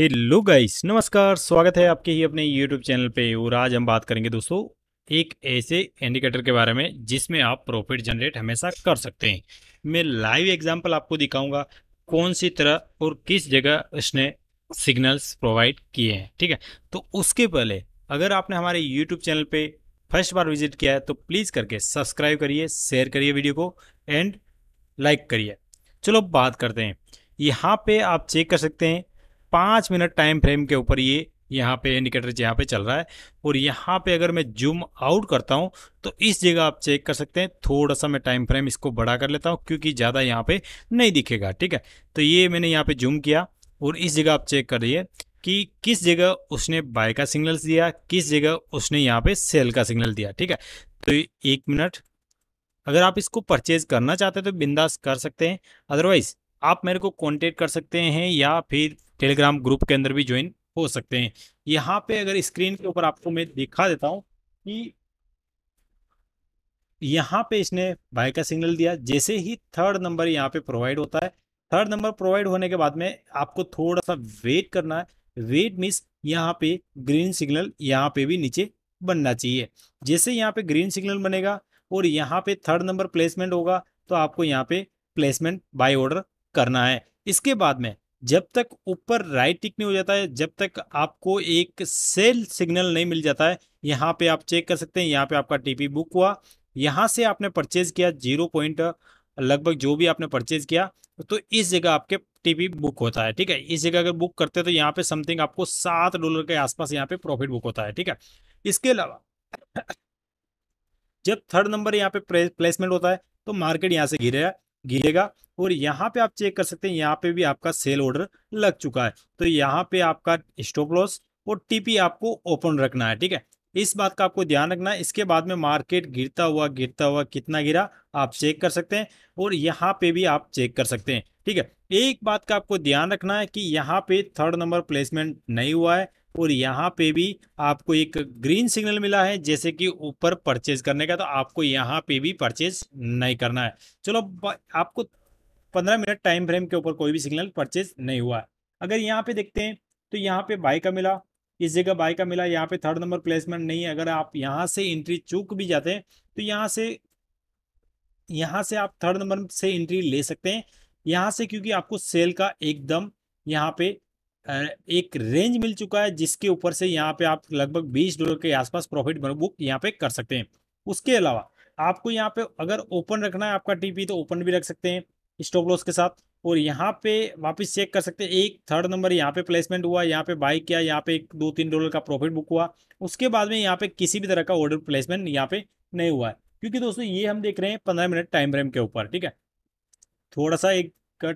hello guys नमस्कार स्वागत है आपके ही अपने यूट्यूब चैनल पे और आज हम बात करेंगे दोस्तों एक ऐसे इंडिकेटर के बारे में जिसमें आप प्रॉफिट जनरेट हमेशा कर सकते हैं मैं लाइव एग्जांपल आपको दिखाऊंगा कौन सी तरह और किस जगह इसने सिग्नल्स प्रोवाइड किए हैं ठीक है तो उसके पहले अगर आपने हमारे यूट्यूब चैनल पर फर्स्ट बार विजिट किया है तो प्लीज़ करके सब्सक्राइब करिए शेयर करिए वीडियो को एंड लाइक करिए चलो बात करते हैं यहाँ पर आप चेक कर सकते हैं पाँच मिनट टाइम फ्रेम के ऊपर ये यहाँ पे इंडिकेटर यहाँ पे चल रहा है और यहाँ पे अगर मैं जूम आउट करता हूँ तो इस जगह आप चेक कर सकते हैं थोड़ा सा मैं टाइम फ्रेम इसको बड़ा कर लेता हूँ क्योंकि ज़्यादा यहाँ पे नहीं दिखेगा ठीक है तो ये मैंने यहाँ पे जूम किया और इस जगह आप चेक करिए कि किस जगह उसने बाय का सिग्नल दिया किस जगह उसने यहाँ पे सेल का सिग्नल दिया ठीक है तो एक मिनट अगर आप इसको परचेज करना चाहते हैं तो बिंदास कर सकते हैं अदरवाइज आप मेरे को कॉन्टेक्ट कर सकते हैं या फिर टेलीग्राम ग्रुप के अंदर भी ज्वाइन हो सकते हैं यहाँ पे अगर स्क्रीन के ऊपर आपको मैं दिखा देता हूँ कि यहाँ पे इसने बाय का सिग्नल दिया जैसे ही थर्ड नंबर यहाँ पे प्रोवाइड होता है थर्ड नंबर प्रोवाइड होने के बाद में आपको थोड़ा सा वेट करना है वेट मीन्स यहाँ पे ग्रीन सिग्नल यहाँ पे भी नीचे बनना चाहिए जैसे यहाँ पे ग्रीन सिग्नल बनेगा और यहाँ पे थर्ड नंबर प्लेसमेंट होगा तो आपको यहाँ पे प्लेसमेंट बाय ऑर्डर करना है इसके बाद में जब तक ऊपर राइट टिक नहीं हो जाता है जब तक आपको एक सेल सिग्नल नहीं मिल जाता है यहाँ पे आप चेक कर सकते हैं यहाँ पे आपका टीपी बुक हुआ यहाँ से आपने परचेज किया जीरो पॉइंट लगभग जो भी आपने परचेज किया तो इस जगह आपके टीपी बुक होता है ठीक है इस जगह अगर बुक करते हैं तो यहाँ पे समथिंग आपको सात डॉलर के आसपास यहाँ पे प्रॉफिट बुक होता है ठीक है इसके अलावा जब थर्ड नंबर यहाँ पे प्लेसमेंट होता है तो मार्केट यहाँ से गिरेगा गिरेगा और यहाँ पे आप चेक कर सकते हैं यहाँ पे भी आपका सेल ऑर्डर लग चुका है तो यहाँ पे आपका स्टॉप लॉस और टीपी आपको ओपन रखना है ठीक है इस बात का आपको ध्यान रखना है इसके बाद में मार्केट गिरता हुआ गिरता हुआ कितना गिरा आप चेक कर सकते हैं और यहाँ पे भी आप चेक कर सकते हैं ठीक है एक बात का आपको ध्यान रखना है कि यहाँ पे थर्ड नंबर प्लेसमेंट नहीं हुआ है और यहाँ पे भी आपको एक ग्रीन सिग्नल मिला है जैसे कि ऊपर परचेज करने का तो आपको यहाँ पे भी परचेज नहीं करना है चलो आपको पंद्रह मिनट टाइम फ्रेम के ऊपर कोई भी सिग्नल परचेज नहीं हुआ है अगर यहाँ पे देखते हैं तो यहाँ पे बाई का मिला इस जगह बाई का मिला यहाँ पे थर्ड नंबर प्लेसमेंट नहीं है अगर आप यहाँ से एंट्री चूक भी जाते हैं तो यहाँ से यहाँ से आप थर्ड नंबर से एंट्री ले सकते हैं यहाँ से क्योंकि आपको सेल का एकदम यहाँ पे एक रेंज मिल चुका है जिसके ऊपर से यहाँ पे आप लगभग बीस डॉलर के आसपास प्रॉफिट बुक यहाँ पे कर सकते हैं उसके अलावा आपको यहाँ पे अगर ओपन रखना है आपका टीपी तो ओपन भी रख सकते हैं स्टॉप लॉस के साथ और यहाँ पे वापस चेक कर सकते हैं एक थर्ड नंबर यहाँ पे प्लेसमेंट हुआ यहाँ पे बाई किया यहाँ पे एक दो तीन डॉलर का प्रॉफिट बुक हुआ उसके बाद में यहाँ पे किसी भी तरह का ऑर्डर प्लेसमेंट यहाँ पे नहीं हुआ है क्योंकि दोस्तों ये हम देख रहे हैं पंद्रह मिनट टाइम फ्रेम के ऊपर ठीक है थोड़ा सा एक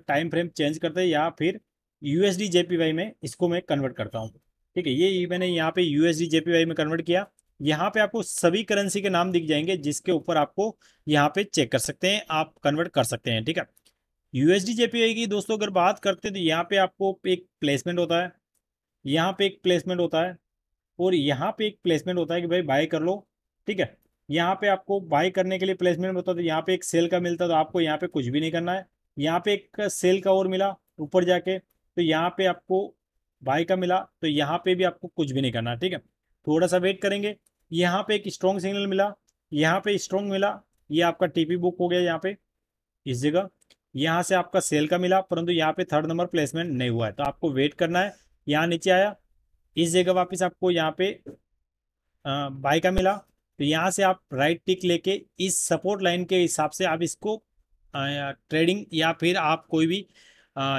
टाइम फ्रेम चेंज करते हैं या फिर यूएसडी जेपीवाई में इसको मैं कन्वर्ट करता हूँ ठीक है ये मैंने यहाँ पे यूएसडी जेपीवाई में कन्वर्ट किया यहाँ पे आपको सभी करेंसी के नाम दिख जाएंगे जिसके ऊपर आपको यहाँ पे चेक कर सकते हैं आप कन्वर्ट कर सकते हैं ठीक है यूएसडी जेपीआई की दोस्तों अगर बात करते हैं तो यहाँ पे आपको एक प्लेसमेंट होता है यहाँ पे एक प्लेसमेंट होता है और यहाँ पे एक प्लेसमेंट होता है कि भाई बाय कर लो ठीक है यहाँ पे आपको बाय करने के लिए प्लेसमेंट होता है तो यहाँ पे एक सेल का मिलता है तो आपको यहाँ पे कुछ भी नहीं करना है यहाँ पे एक सेल का और मिला ऊपर जाके तो यहाँ पे आपको बाय का मिला तो यहाँ पे भी आपको कुछ भी नहीं करना है ठीक है थोड़ा सा वेट करेंगे यहाँ पे एक स्ट्रॉन्ग सिग्नल मिला यहाँ पे स्ट्रॉन्ग मिला ये आपका टीपी बुक हो गया यहाँ पे इस जगह यहाँ से आपका सेल का मिला परंतु यहाँ पे थर्ड नंबर प्लेसमेंट नहीं हुआ है तो आपको वेट करना है यहाँ नीचे आया इस जगह वापस आपको यहाँ पे बाय का मिला तो यहाँ से आप राइट टिक लेके इस सपोर्ट लाइन के हिसाब से आप इसको ट्रेडिंग या फिर आप कोई भी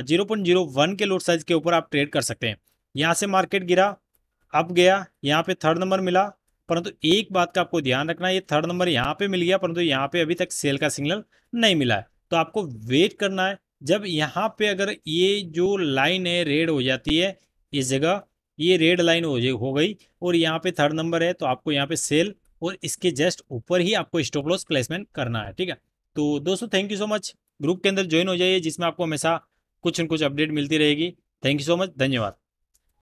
जीरो पॉइंट जीरो वन के लोड साइज के ऊपर आप ट्रेड कर सकते हैं यहाँ से मार्केट गिरा अब गया यहाँ पे थर्ड नंबर मिला परंतु एक बात का आपको ध्यान रखना है ये थर्ड नंबर यहाँ पे मिल गया परंतु यहाँ पे अभी तक सेल का सिग्नल नहीं मिला है तो आपको वेट करना है जब यहाँ पे अगर ये जो लाइन है रेड हो जाती है इस जगह ये रेड लाइन हो हो गई और यहाँ पे थर्ड नंबर है तो आपको यहाँ पे सेल और इसके जस्ट ऊपर ही आपको स्टॉप लॉस प्लेसमेंट करना है ठीक है तो दोस्तों thank you so much group के अंदर ज्वाइन हो जाइए जिसमें आपको हमेशा कुछ न कुछ अपडेट मिलती रहेगी थैंक यू सो मच धन्यवाद